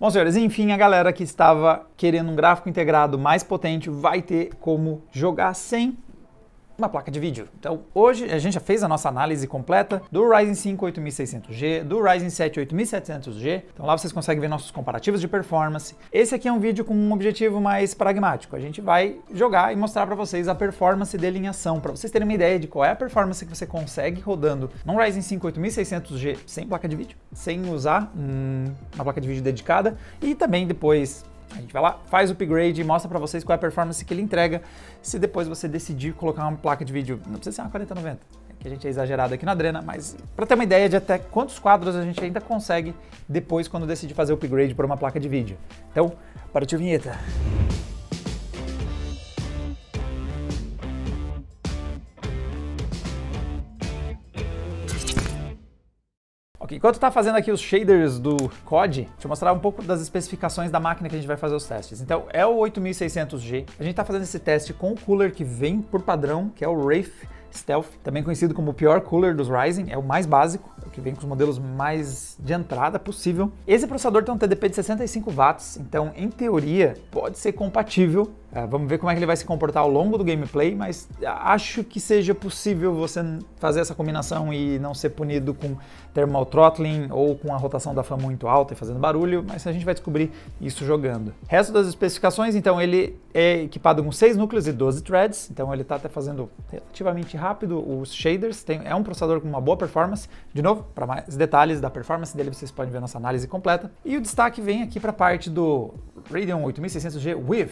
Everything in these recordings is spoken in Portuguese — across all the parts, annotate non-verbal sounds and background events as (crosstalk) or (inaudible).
Bom, senhores, enfim, a galera que estava querendo um gráfico integrado mais potente vai ter como jogar sem uma placa de vídeo. Então, hoje a gente já fez a nossa análise completa do Ryzen 5 8600G, do Ryzen 7 8700G. Então lá vocês conseguem ver nossos comparativos de performance. Esse aqui é um vídeo com um objetivo mais pragmático. A gente vai jogar e mostrar para vocês a performance de alinhação, para vocês terem uma ideia de qual é a performance que você consegue rodando num Ryzen 5 8600G sem placa de vídeo, sem usar hum, uma placa de vídeo dedicada e também depois a gente vai lá, faz o upgrade e mostra para vocês qual é a performance que ele entrega. Se depois você decidir colocar uma placa de vídeo, não precisa ser uma 4090, é que a gente é exagerado aqui na Adrena, mas para ter uma ideia de até quantos quadros a gente ainda consegue depois quando decidir fazer o upgrade para uma placa de vídeo. Então, partiu vinheta. Música Ok, enquanto está fazendo aqui os shaders do COD, deixa eu mostrar um pouco das especificações da máquina que a gente vai fazer os testes. Então, é o 8600G. A gente está fazendo esse teste com o cooler que vem por padrão, que é o Wraith Stealth, também conhecido como o pior cooler dos Ryzen, é o mais básico, é o que vem com os modelos mais de entrada possível. Esse processador tem um TDP de 65 watts, então em teoria pode ser compatível ah, vamos ver como é que ele vai se comportar ao longo do gameplay, mas acho que seja possível você fazer essa combinação e não ser punido com thermal throttling ou com a rotação da fan muito alta e fazendo barulho, mas a gente vai descobrir isso jogando. Resto das especificações, então ele é equipado com 6 núcleos e 12 threads, então ele está até fazendo relativamente rápido os shaders, tem, é um processador com uma boa performance. De novo, para mais detalhes da performance dele, vocês podem ver nossa análise completa. E o destaque vem aqui para a parte do Radeon 8600G with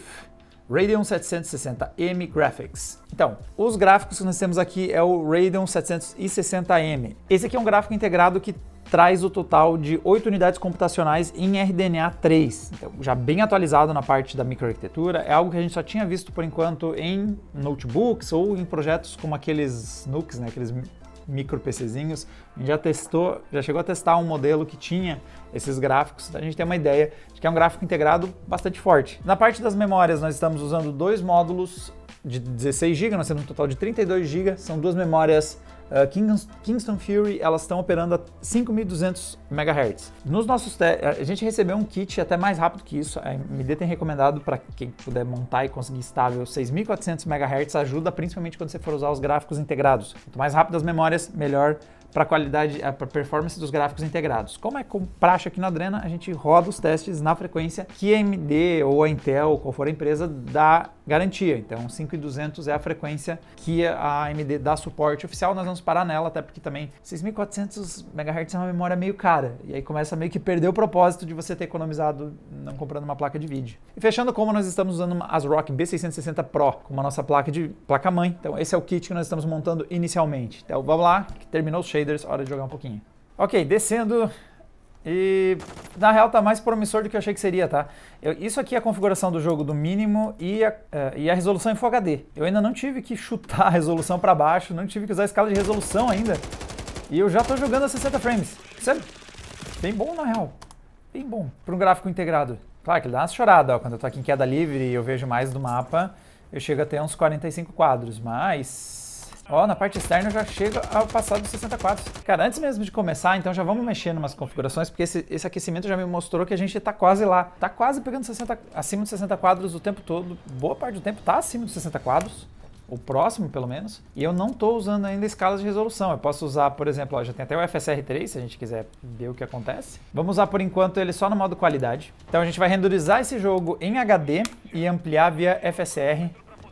Radeon 760M Graphics. Então, os gráficos que nós temos aqui é o Radeon 760M. Esse aqui é um gráfico integrado que traz o total de 8 unidades computacionais em RDNA 3. Então, já bem atualizado na parte da microarquitetura, é algo que a gente só tinha visto por enquanto em notebooks ou em projetos como aqueles NUCs, né, aqueles micro PCzinhos. A gente já testou, já chegou a testar um modelo que tinha esses gráficos, então a gente tem uma ideia de que é um gráfico integrado bastante forte. Na parte das memórias, nós estamos usando dois módulos de 16 GB, nós temos um total de 32 GB, são duas memórias ah, Kingston Fury, elas estão operando a 5.200 MHz. Nos nossos a gente recebeu um kit até mais rápido que isso, a MD tem recomendado para quem puder montar e conseguir estável 6.400 MHz ajuda principalmente quando você for usar os gráficos integrados. Quanto mais rápido as memórias, melhor para a qualidade, para performance dos gráficos integrados. Como é com praxe aqui na Adrena, a gente roda os testes na frequência que a AMD ou a Intel, ou qual for a empresa, dá garantia. Então, 5200 é a frequência que a AMD dá suporte oficial, nós vamos parar nela, até porque também 6400 MHz é uma memória meio cara, e aí começa meio que perder o propósito de você ter economizado não comprando uma placa de vídeo. E fechando como nós estamos usando as Rock B660 Pro como a nossa placa de placa mãe. Então, esse é o kit que nós estamos montando inicialmente. Então, vamos lá, terminou os shaders, hora de jogar um pouquinho. Ok, descendo e na real tá mais promissor do que eu achei que seria, tá? Eu, isso aqui é a configuração do jogo do mínimo e a, uh, e a resolução em Full HD. Eu ainda não tive que chutar a resolução para baixo, não tive que usar a escala de resolução ainda. E eu já tô jogando a 60 frames. sério bem bom na real. Bem bom para um gráfico integrado. Claro que ele dá uma chorada, ó, quando eu tô aqui em queda livre e eu vejo mais do mapa, eu chego até uns 45 quadros, mas Ó, na parte externa eu já chego ao passado dos 64. Cara, antes mesmo de começar, então já vamos mexer em umas configurações, porque esse, esse aquecimento já me mostrou que a gente tá quase lá. Tá quase pegando 60, acima de 60 quadros o tempo todo. Boa parte do tempo tá acima de 60 quadros o próximo pelo menos, e eu não estou usando ainda escalas de resolução. Eu posso usar, por exemplo, ó, já tem até o FSR3, se a gente quiser ver o que acontece. Vamos usar por enquanto ele só no modo qualidade. Então a gente vai renderizar esse jogo em HD e ampliar via FSR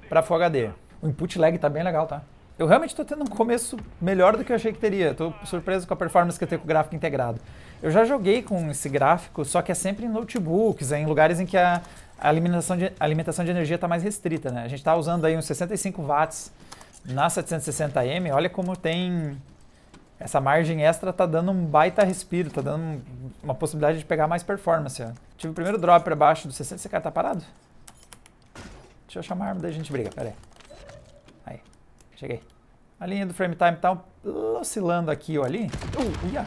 para Full HD. O input lag tá bem legal, tá? Eu realmente estou tendo um começo melhor do que eu achei que teria. Estou surpreso com a performance que eu tenho com o gráfico integrado. Eu já joguei com esse gráfico, só que é sempre em notebooks, é em lugares em que a, a alimentação de, a alimentação de energia está mais restrita. Né? A gente está usando aí uns 65 watts na 760M. Olha como tem essa margem extra tá dando um baita respiro, tá dando uma possibilidade de pegar mais performance. Ó. Tive o primeiro drop para baixo do 60, esse cara tá parado? Deixa eu chamar a arma, daí a gente briga, pera aí. Cheguei. A linha do frame time tá oscilando aqui ou ali. Uh, uia. Ah.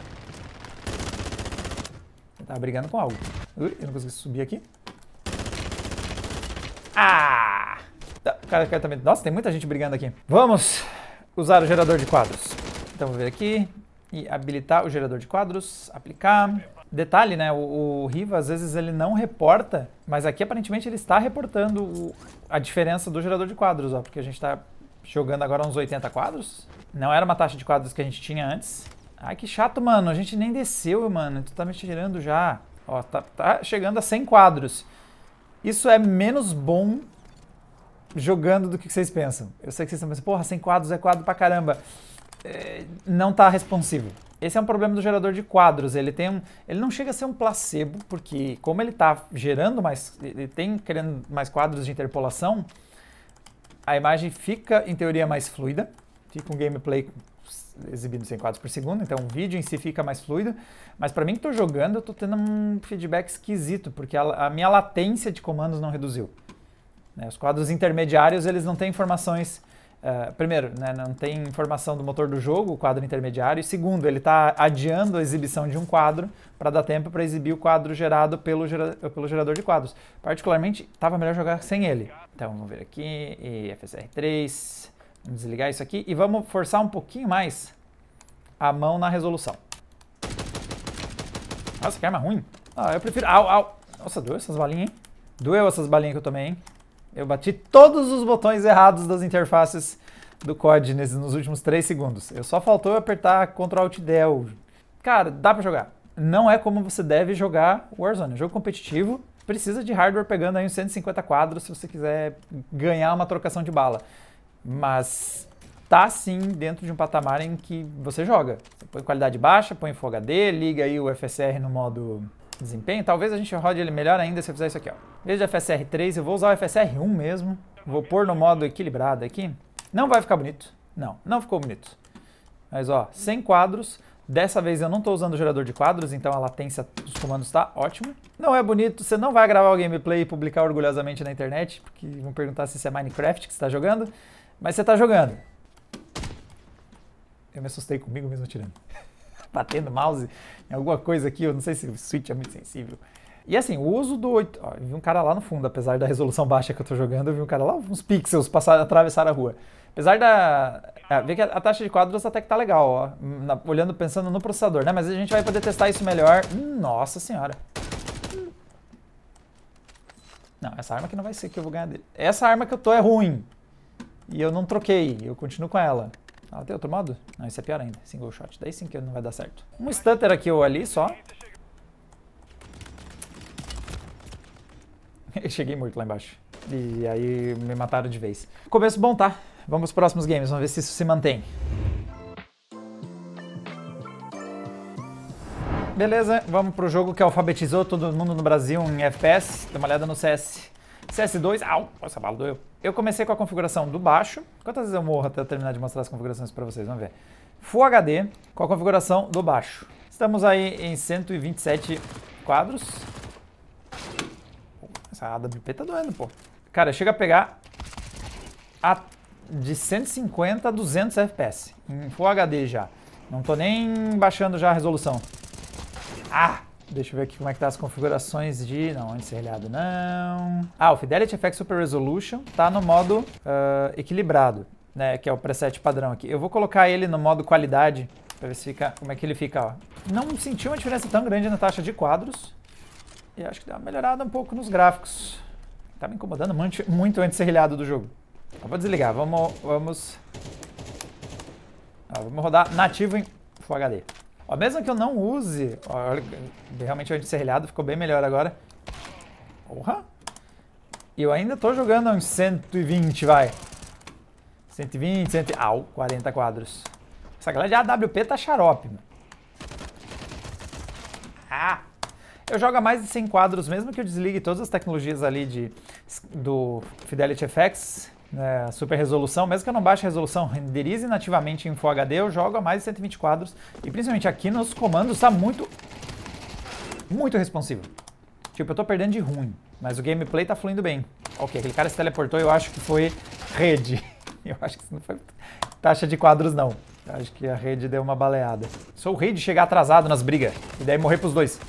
Eu tava brigando com algo. Ui, eu não consegui subir aqui. Ah! Tá, cara, cara também. Nossa, tem muita gente brigando aqui. Vamos usar o gerador de quadros. Então vou vir aqui e habilitar o gerador de quadros, aplicar. Detalhe, né? O, o Riva às vezes ele não reporta, mas aqui aparentemente ele está reportando o, a diferença do gerador de quadros, ó, porque a gente está Jogando agora uns 80 quadros. Não era uma taxa de quadros que a gente tinha antes. Ai, que chato, mano. A gente nem desceu, mano. Tu tá me tirando já. Ó, tá, tá chegando a 100 quadros. Isso é menos bom jogando do que vocês pensam. Eu sei que vocês estão pensando, porra, 100 quadros é quadro pra caramba. É, não tá responsivo. Esse é um problema do gerador de quadros. Ele tem um, ele não chega a ser um placebo, porque como ele tá gerando mais, ele tem querendo mais quadros de interpolação, a imagem fica, em teoria, mais fluida, fica tipo um gameplay exibido em quadros por segundo, então o vídeo em si fica mais fluido, mas para mim que estou jogando, eu estou tendo um feedback esquisito, porque a, a, minha latência de comandos não reduziu. Né? Os quadros intermediários, eles não têm informações Uh, primeiro, né, não tem informação do motor do jogo, o quadro intermediário. E segundo, ele está adiando a exibição de um quadro para dar tempo para exibir o quadro gerado pelo, gera, pelo gerador de quadros. Particularmente, estava melhor jogar sem ele. Então vamos ver aqui, e FSR3, vamos desligar isso aqui e vamos forçar um pouquinho mais a mão na resolução. Nossa, que arma ruim. Ah, eu prefiro... Au, au. Nossa, doeu essas balinhas, hein? Doeu essas balinhas que eu tomei, hein? Eu bati todos os botões errados das interfaces do COD nos últimos 3 segundos. Eu só faltou eu apertar Ctrl Alt Del. Cara, dá pra jogar. Não é como você deve jogar Warzone. jogo competitivo, precisa de hardware pegando aí uns 150 quadros se você quiser ganhar uma trocação de bala. Mas tá sim dentro de um patamar em que você joga. Você põe qualidade baixa, põe em Full HD, liga aí o FSR no modo desempenho. Talvez a gente rode ele melhor ainda se eu fizer isso aqui, ó. Veja FSR3, eu vou usar o FSR1 mesmo. Vou pôr no modo equilibrado aqui. Não vai ficar bonito. Não, não ficou bonito. Mas ó, sem quadros. Dessa vez eu não estou usando o gerador de quadros, então a latência dos comandos está ótima. Não é bonito, você não vai gravar o gameplay e publicar orgulhosamente na internet, porque vão perguntar se isso é Minecraft que você está jogando, mas você está jogando. Eu me assustei comigo mesmo tirando. (laughs) batendo mouse em alguma coisa aqui, eu não sei se o Switch é muito sensível. E assim, o uso do. Ó, eu vi um cara lá no fundo, apesar da resolução (laughs) baixa que eu tô jogando, eu vi um cara lá, uns pixels passar atravessar a rua. Apesar da. É, vê que a, taxa de quadros até que tá legal, ó. Na, olhando, pensando no processador, né? Mas a gente vai poder testar isso melhor. Nossa senhora. Não, essa arma aqui não vai ser que eu vou ganhar dele. Essa arma que eu tô é ruim. E eu não troquei, eu continuo com ela. Ela tem outro modo? Não, isso é pior ainda. Single shot. Daí sim que não vai dar certo. Um stutter aqui ou ali só. (laughs) Eu cheguei morto lá embaixo. E aí me mataram de vez. Começo bom, tá? Vamos pros próximos games. Vamos ver se isso se mantém. Beleza, vamos pro jogo que alfabetizou todo mundo no Brasil em FPS. Dá uma olhada no CS. CS2, au, essa bala doeu. Eu comecei com a configuração do baixo. Quantas vezes eu morro até eu terminar de mostrar as configurações para vocês? Vamos ver. Full HD com a configuração do baixo. Estamos aí em 127 quadros. Essa AWP tá doendo, pô. Cara, chega a pegar a de 150 a 200 FPS. Em Full HD já. Não tô nem baixando já a resolução. Ah! Deixa eu ver aqui como é que tá as configurações de... Não, encerrado não. Ah, o Fidelity Effect Super Resolution tá no modo uh, equilibrado, né? Que é o preset padrão aqui. Eu vou colocar ele no modo qualidade pra ver se fica, como é que ele fica, ó. Não senti uma diferença tão grande na taxa de quadros. E acho que deu uma melhorada um pouco nos gráficos. Tá me incomodando muito, muito o encerrilhado do jogo. Eu então, vou desligar, vamos... Vamos, ó, ah, vamos rodar nativo em Full HD. Ó, mesmo que eu não use... Ó, realmente o encerrilhado ficou bem melhor agora. Porra! E eu ainda tô jogando uns 120, vai. 120, 100... Au, 40 quadros. Essa galera de AWP tá xarope, mano. Ah! Eu jogo a mais de 100 quadros, mesmo que eu desligue todas as tecnologias ali de, do Fidelity FX é, super resolução, mesmo que eu não baixe a resolução, renderize nativamente em Full HD, eu jogo a mais de 120 quadros. E principalmente aqui nos comandos está muito, muito responsivo. Tipo, eu tô perdendo de ruim, mas o gameplay tá fluindo bem. Ok, aquele cara se teleportou, eu acho que foi rede. (laughs) Eu acho que isso não foi taxa de quadros, não. Eu acho que a rede deu uma baleada. Sou o rei de chegar atrasado nas brigas e daí morrer pros dois.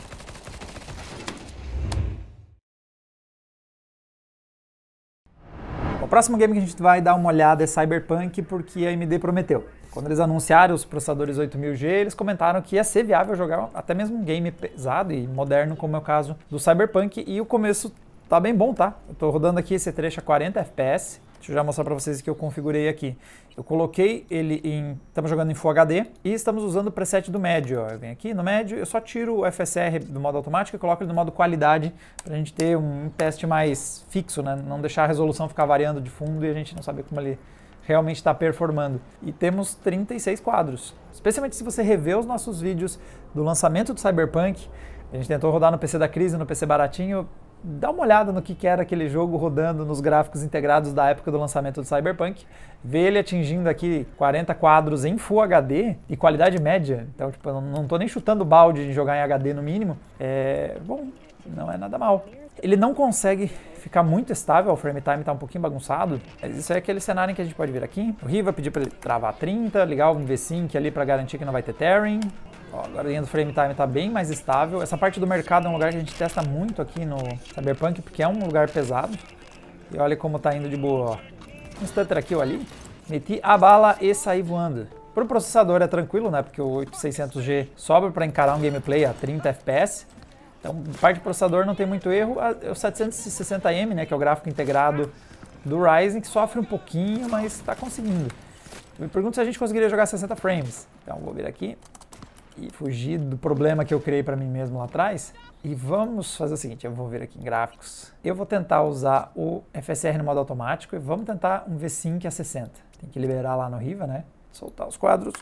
próximo game que a gente vai dar uma olhada é Cyberpunk, porque a AMD prometeu. Quando eles anunciaram os processadores 8000G, eles comentaram que ia ser viável jogar até mesmo um game pesado e moderno, como é o caso do Cyberpunk, e o começo tá bem bom, tá? Eu tô rodando aqui esse trecho a 40 FPS, Deixa eu já mostrar para vocês o que eu configurei aqui. Eu coloquei ele em... Estamos jogando em Full HD e estamos usando o preset do médio. Eu venho aqui no médio, eu só tiro o FSR do modo automático e coloco ele no modo qualidade para a gente ter um teste mais fixo, né? Não deixar a resolução ficar variando de fundo e a gente não saber como ele realmente está performando. E temos 36 quadros. Especialmente se você rever os nossos vídeos do lançamento do Cyberpunk, a gente tentou rodar no PC da crise, no PC baratinho, dá uma olhada no que, que era aquele jogo rodando nos gráficos integrados da época do lançamento do Cyberpunk, ver ele atingindo aqui 40 quadros em Full HD e qualidade média, então tipo, eu não tô nem chutando balde de jogar em HD no mínimo, é bom, não é nada mal. Ele não consegue ficar muito estável, o frame time tá um pouquinho bagunçado, mas isso é aquele cenário em que a gente pode vir aqui. O Riva pediu para ele travar 30, ligar um V-Sync ali para garantir que não vai ter tearing. Ó, agora a linha do frame time está bem mais estável. Essa parte do mercado é um lugar que a gente testa muito aqui no Cyberpunk, porque é um lugar pesado. E olha como está indo de boa, ó. Um stutter aqui ali. Meti a bala e saí voando. Para o processador é tranquilo, né? Porque o 8600G sobra para encarar um gameplay a 30 FPS. Então, parte do processador não tem muito erro. É o 760M, né, que é o gráfico integrado do Ryzen, que sofre um pouquinho, mas está conseguindo. me pergunto se a gente conseguiria jogar 60 frames. Então, vou vir aqui, e fugir do problema que eu criei para mim mesmo lá atrás. E vamos fazer o seguinte, eu vou vir aqui em gráficos. Eu vou tentar usar o FSR no modo automático e vamos tentar um VSync a 60. Tem que liberar lá no Riva, né? Soltar os quadros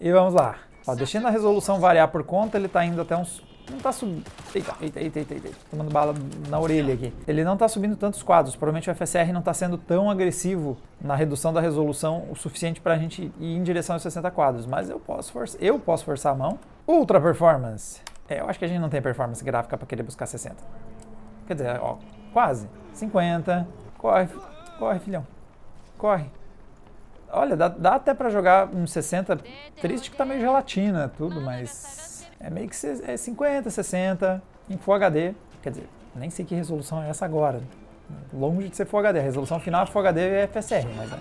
e vamos lá. Ó, deixando a resolução variar por conta, ele está indo até uns não tá subindo. Eita, eita, eita, eita, eita. Tomando bala na orelha aqui. Ele não tá subindo tantos quadros. Provavelmente o FSR não tá sendo tão agressivo na redução da resolução o suficiente pra gente ir em direção aos 60 quadros. Mas eu posso, forçar, eu posso forçar a mão. Ultra performance. É, eu acho que a gente não tem performance gráfica pra querer buscar 60. Quer dizer, ó, quase. 50. Corre, corre, filhão. Corre. Olha, dá, dá até pra jogar um 60. Triste que tá meio gelatina tudo, mas é meio que é 50, 60 em Full HD. Quer dizer, nem sei que resolução é essa agora. Longe de ser Full HD. A resolução final é Full HD e é FSR, mas é.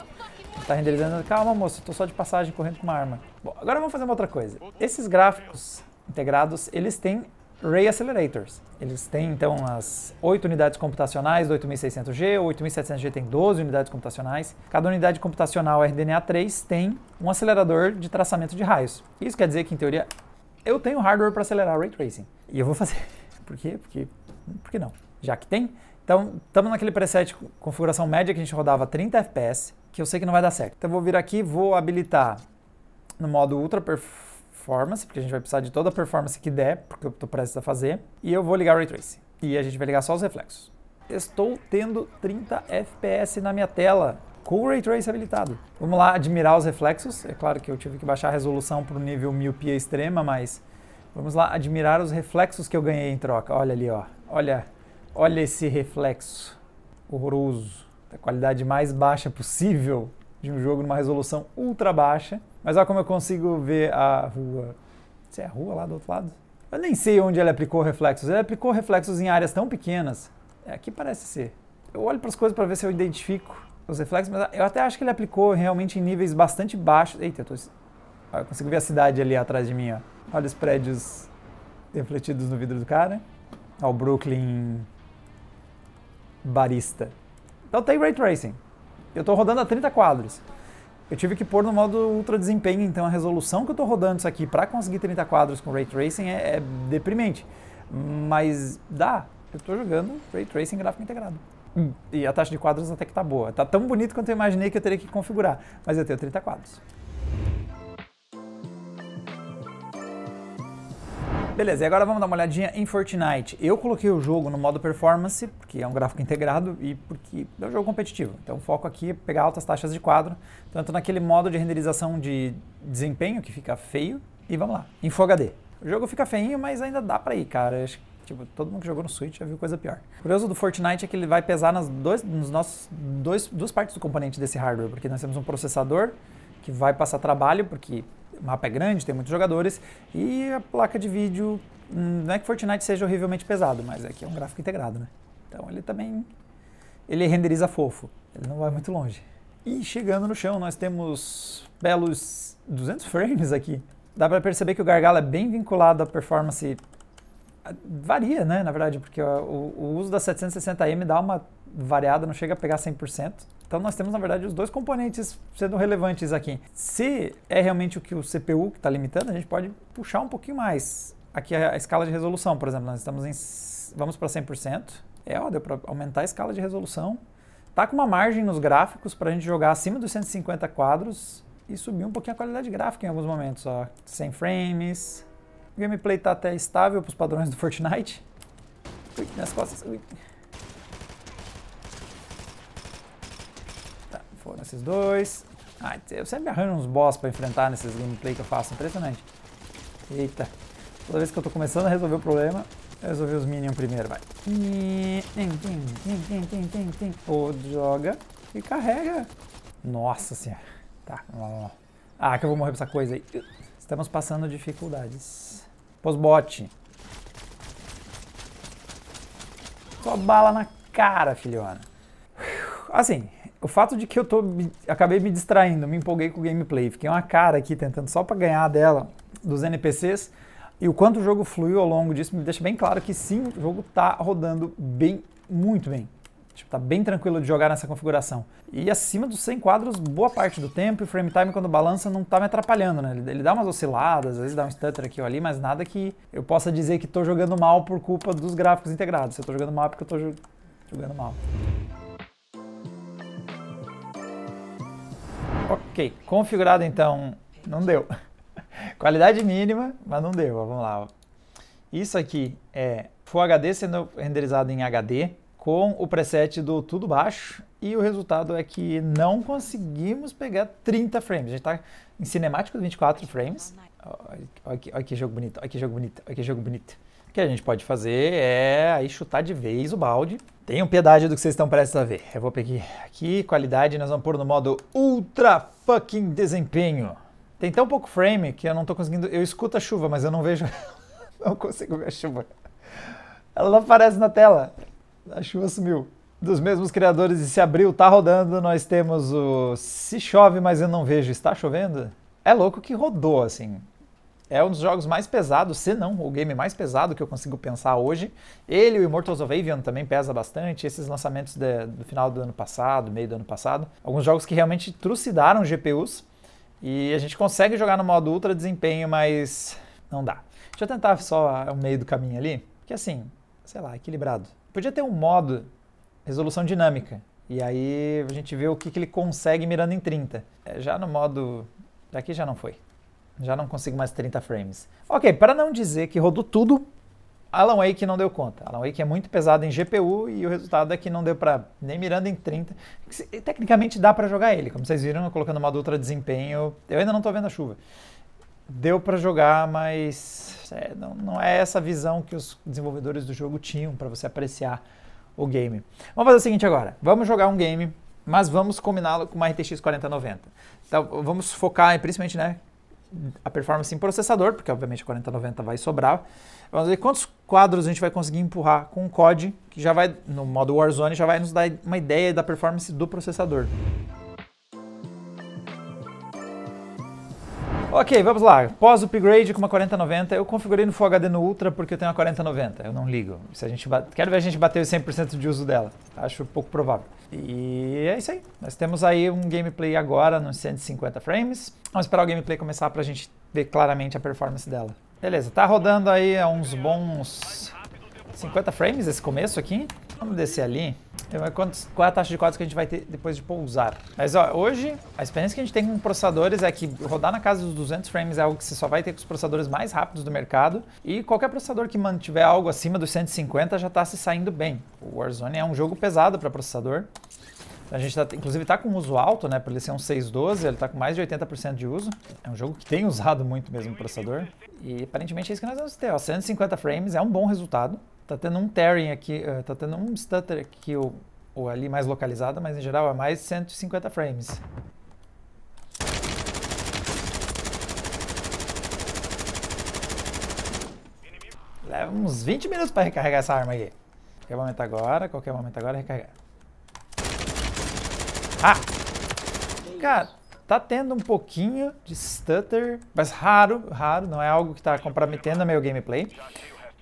Tá renderizando. Calma, moço, Estou tô só de passagem correndo com uma arma. Bom, agora vamos fazer uma outra coisa. Esses gráficos integrados, eles têm Ray Accelerators. Eles têm então as 8 unidades computacionais do 8600G, o 8700G tem 12 unidades computacionais. Cada unidade computacional RDNA 3 tem um acelerador de traçamento de raios. Isso quer dizer que, em teoria, eu tenho hardware para acelerar ray tracing e eu vou fazer. (laughs) Por quê? Porque, porque não? Já que tem. Então, estamos naquele preset configuração média que a gente rodava 30 FPS, que eu sei que não vai dar certo. Então, eu vou vir aqui, vou habilitar no modo Ultra Performance, porque a gente vai precisar de toda a performance que der, porque eu estou prestes a fazer, e eu vou ligar o Ray Tracing. E a gente vai ligar só os reflexos. Estou tendo 30 FPS na minha tela com o Ray Trace habilitado. Vamos lá admirar os reflexos. É claro que eu tive que baixar a resolução para o nível miopia extrema, mas vamos lá admirar os reflexos que eu ganhei em troca. Olha ali, ó. Olha, olha esse reflexo horroroso. Da qualidade mais baixa possível de um jogo numa resolução ultra baixa. Mas olha como eu consigo ver a rua. Se é a rua lá do outro lado? Eu nem sei onde ele aplicou reflexos. Ele aplicou reflexos em áreas tão pequenas. É, aqui parece ser. Eu olho para as coisas para ver se eu identifico os reflexos, mas eu até acho que ele aplicou realmente em níveis bastante baixos. Eita, eu, tô... Ah, eu consigo ver a cidade ali atrás de mim, ó. Olha os prédios refletidos no vidro do cara. Olha o Brooklyn barista. Então tem ray tracing. Eu estou rodando a 30 quadros. Eu tive que pôr no modo ultra desempenho, então a resolução que eu estou rodando isso aqui para conseguir 30 quadros com ray tracing é, é deprimente. Mas dá. Eu estou jogando ray tracing gráfico integrado. E a taxa de quadros até que tá boa. tá tão bonito quanto eu imaginei que eu teria que configurar, mas eu tenho 30 quadros. Beleza, e agora vamos dar uma olhadinha em Fortnite. Eu coloquei o jogo no modo performance, porque é um gráfico integrado e porque é um jogo competitivo. Então o foco aqui é pegar altas taxas de quadro, tanto naquele modo de renderização de desempenho, que fica feio, e vamos lá, em Full HD. O jogo fica feinho, mas ainda dá pra ir, cara. Acho Tipo, todo mundo que jogou no Switch já viu coisa pior. O curioso do Fortnite é que ele vai pesar nas dois, nos nossos dois, duas partes do componente desse hardware, porque nós temos um processador que vai passar trabalho, porque o mapa é grande, tem muitos jogadores, e a placa de vídeo. Hum, não é que Fortnite seja horrivelmente pesado, mas é que é um gráfico integrado, né? Então ele também. Ele renderiza fofo, ele não vai muito longe. E chegando no chão, nós temos belos 200 (laughs) frames aqui. Dá para perceber que o gargalo é bem vinculado à performance varia, né, na verdade, porque o, o, uso da 760M dá uma variada, não chega a pegar 100%. Então nós temos, na verdade, os dois componentes sendo relevantes aqui. Se é realmente o que o CPU está limitando, a gente pode puxar um pouquinho mais. Aqui a, a escala de resolução, por exemplo, nós estamos em... vamos para 100%. É, ó, deu é para aumentar a escala de resolução. Tá com uma margem nos gráficos para a gente jogar acima dos 150 quadros e subir um pouquinho a qualidade gráfica em alguns momentos, ó. 100 frames, o gameplay tá até estável para os padrões do Fortnite. Ui, minhas costas. Ui. Tá, foram esses dois. Ai, eu sempre arranjo uns boss para enfrentar nesses gameplay que eu faço, impressionante. Eita, toda vez que eu tô começando a resolver o problema, eu resolvi os minions primeiro, vai. Ou joga e carrega. Nossa senhora. Tá, vamos lá, vamos lá. Ah, que eu vou morrer pra essa coisa aí. Estamos passando dificuldades bot. Só bala na cara, filhona. Assim, o fato de que eu tô, me, acabei me distraindo, me empolguei com o gameplay, fiquei uma cara aqui tentando só para ganhar dela dos NPCs, e o quanto o jogo fluiu ao longo disso me deixa bem claro que sim, o jogo tá rodando bem, muito bem. Tipo, tá bem tranquilo de jogar nessa configuração. E acima dos 100 quadros, boa parte do tempo, e o frame time quando balança não tá me atrapalhando, né? Ele, ele dá umas osciladas, às vezes dá um stutter aqui ou ali, mas nada que eu possa dizer que tô jogando mal por culpa dos gráficos integrados. Se eu tô jogando mal é porque eu tô jo jogando mal. Ok, configurado então, não deu. (laughs) Qualidade mínima, mas não deu, vamos lá. Isso aqui é Full HD sendo renderizado em HD, com o preset do tudo baixo e o resultado é que não conseguimos pegar 30 frames. A gente está em cinemático de 24 frames. Olha que, olha que jogo bonito, olha que jogo bonito, olha que jogo bonito. O que a gente pode fazer é aí chutar de vez o balde. Tenham piedade do que vocês estão prestes a ver. Eu vou pegar aqui, qualidade, nós vamos pôr no modo ultra fucking desempenho. Tem tão pouco frame que eu não tô conseguindo... Eu escuto a chuva, mas eu não vejo... (laughs) não consigo ver a chuva. Ela não aparece na tela. A chuva sumiu. Dos mesmos criadores de Se Abriu Tá Rodando, nós temos o Se Chove, Mas Eu Não Vejo, Está Chovendo? É louco que rodou, assim. É um dos jogos mais pesados, se não o game mais pesado que eu consigo pensar hoje. Ele e o Immortals of Avion também pesa bastante. Esses lançamentos de, do final do ano passado, meio do ano passado. Alguns jogos que realmente trucidaram GPUs. E a gente consegue jogar no modo ultra desempenho, mas não dá. Deixa eu tentar só o meio do caminho ali. Porque assim, sei lá, equilibrado. Podia ter um modo resolução dinâmica. E aí a gente vê o que, que ele consegue mirando em 30. É, já no modo. Daqui já não foi. Já não consigo mais 30 frames. Ok, para não dizer que rodou tudo, Alan Wake não deu conta. Alan Wake é muito pesado em GPU e o resultado é que não deu para nem mirando em 30. Tecnicamente dá para jogar ele, como vocês viram, colocando modo ultra desempenho. Eu ainda não estou vendo a chuva deu para jogar, mas é, não, não é essa visão que os desenvolvedores do jogo tinham para você apreciar o game. Vamos fazer o seguinte agora, vamos jogar um game, mas vamos combiná-lo com uma RTX 4090. Então vamos focar principalmente, né, a performance em processador, porque obviamente a 4090 vai sobrar. Vamos ver quantos quadros a gente vai conseguir empurrar com o COD, que já vai, no modo Warzone, já vai nos dar uma ideia da performance do processador. Ok, vamos lá. Pós upgrade com uma 4090, eu configurei no Full HD no Ultra porque eu tenho uma 4090, eu não ligo. Se a gente bate... Quero ver a gente bater os 100% de uso dela, acho pouco provável. E é isso aí. Nós temos aí um gameplay agora nos 150 frames. Vamos esperar o gameplay começar pra gente ver claramente a performance dela. Beleza, tá rodando aí uns bons 50 frames esse começo aqui. Vamos descer ali. Quantos, qual é a taxa de quadros que a gente vai ter depois de pousar? Mas ó, hoje, a experiência que a gente tem com processadores é que rodar na casa dos 200 frames é algo que você só vai ter com os processadores mais rápidos do mercado. E qualquer processador que mantiver algo acima dos 150 já está se saindo bem. O Warzone é um jogo pesado para processador. A gente tá, inclusive está com uso alto, né? Por ele ser um 612, ele está com mais de 80% de uso. É um jogo que tem usado muito mesmo o processador. E aparentemente é isso que nós vamos ter. Ó. 150 frames é um bom resultado. Tá tendo um tearing aqui, eh, tá tendo um stutter aqui ou, ou ali mais localizada, mas em geral é mais 150 frames. Leva uns 20 minutos para recarregar essa arma aí. Qualquer momento agora, qualquer momento agora recarregar. Ah! Cara, tá tendo um pouquinho de stutter, mas raro, raro, não é algo que tá comprometendo meu gameplay.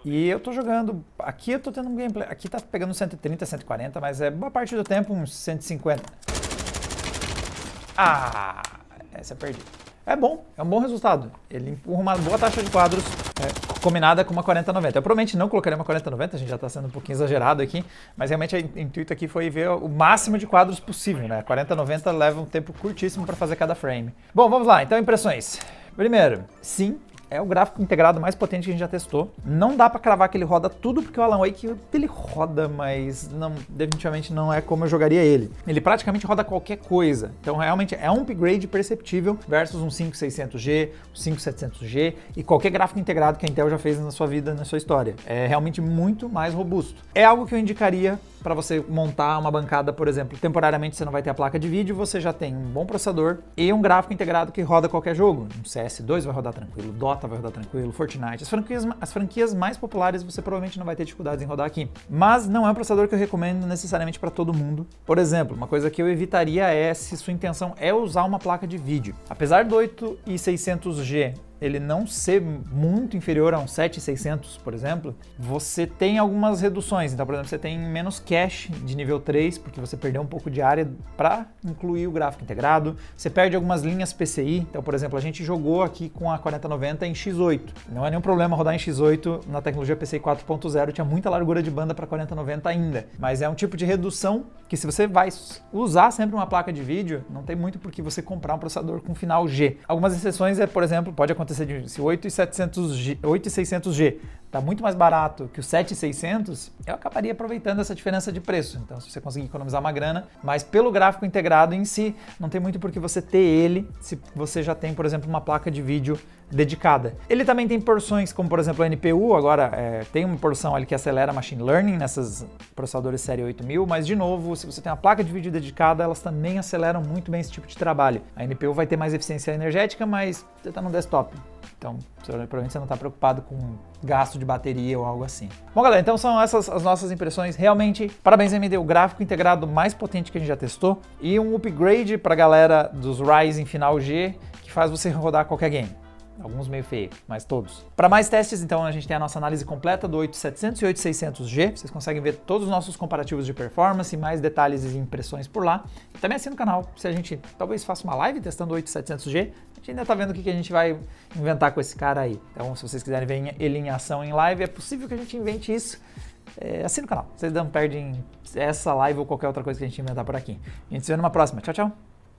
E eu tô jogando. Aqui eu tô tendo um gameplay. Aqui tá pegando 130, 140, mas é boa parte do tempo uns 150. Ah! Essa eu perdi. É bom, é um bom resultado. Ele empurra uma boa taxa de quadros é, combinada com uma 4090. Eu provavelmente não colocaria uma 4090, a gente já está sendo um pouquinho exagerado aqui, mas realmente o intuito aqui foi ver o máximo de quadros possível, né? 4090 leva um tempo curtíssimo para fazer cada frame. Bom, vamos lá, então impressões. Primeiro, sim, é o gráfico integrado mais potente que a gente já testou. Não dá para cravar que ele roda tudo, porque o Alan Wake ele roda, mas não, definitivamente não é como eu jogaria ele. Ele praticamente roda qualquer coisa. Então realmente é um upgrade perceptível versus um 5600G, um 5700G e qualquer gráfico integrado que a Intel já fez na sua vida, na sua história. É realmente muito mais robusto. É algo que eu indicaria para você montar uma bancada, por exemplo, temporariamente você não vai ter a placa de vídeo, você já tem um bom processador e um gráfico integrado que roda qualquer jogo. Um CS2 vai rodar tranquilo, Dota Dota vai rodar tranquilo, Fortnite. As franquias, as franquias mais populares você provavelmente não vai ter dificuldades em rodar aqui. Mas não é um processador que eu recomendo necessariamente para todo mundo. Por exemplo, uma coisa que eu evitaria é se sua intenção é usar uma placa de vídeo. Apesar do 8600G ele não ser muito inferior a um 7600, por exemplo, você tem algumas reduções. Então, por exemplo, você tem menos cache de nível 3, porque você perdeu um pouco de área para incluir o gráfico integrado. Você perde algumas linhas PCI. Então, por exemplo, a gente jogou aqui com a 4090 em X8. Não é nenhum problema rodar em X8 na tecnologia PCI 4.0, tinha muita largura de banda para 4090 ainda. Mas é um tipo de redução que se você vai usar sempre uma placa de vídeo, não tem muito por que você comprar um processador com final G. Algumas exceções é, por exemplo, pode acontecer acontecer de 600 g está muito mais barato que o 7,600, eu acabaria aproveitando essa diferença de preço. Então, se você conseguir economizar uma grana, mas pelo gráfico integrado em si, não tem muito por que você ter ele se você já tem, por exemplo, uma placa de vídeo dedicada. Ele também tem porções como, por exemplo, a NPU, agora é, tem uma porção ali que acelera machine learning nessas processadores série 8000, mas de novo, se você tem uma placa de vídeo dedicada, elas também aceleram muito bem esse tipo de trabalho. A NPU vai ter mais eficiência energética, mas você está no desktop, então, provavelmente você não está preocupado com gasto de bateria ou algo assim. Bom, galera, então são essas as nossas impressões. Realmente, parabéns AMD, o gráfico integrado mais potente que a gente já testou e um upgrade para a galera dos Ryzen Final G que faz você rodar qualquer game. Alguns meio feio, mas todos. Para mais testes, então, a gente tem a nossa análise completa do 8700 e 8600G. Vocês conseguem ver todos os nossos comparativos de performance, mais detalhes e impressões por lá. Também assina o canal, se a gente talvez faça uma live testando o 8700G, gente ainda tá vendo o que, que a gente vai inventar com esse cara aí. Então, se vocês quiserem ver ele em ação em live, é possível que a gente invente isso. É, assina o canal. Vocês não perdem essa live ou qualquer outra coisa que a gente inventar por aqui. A gente se vê numa próxima. Tchau, tchau.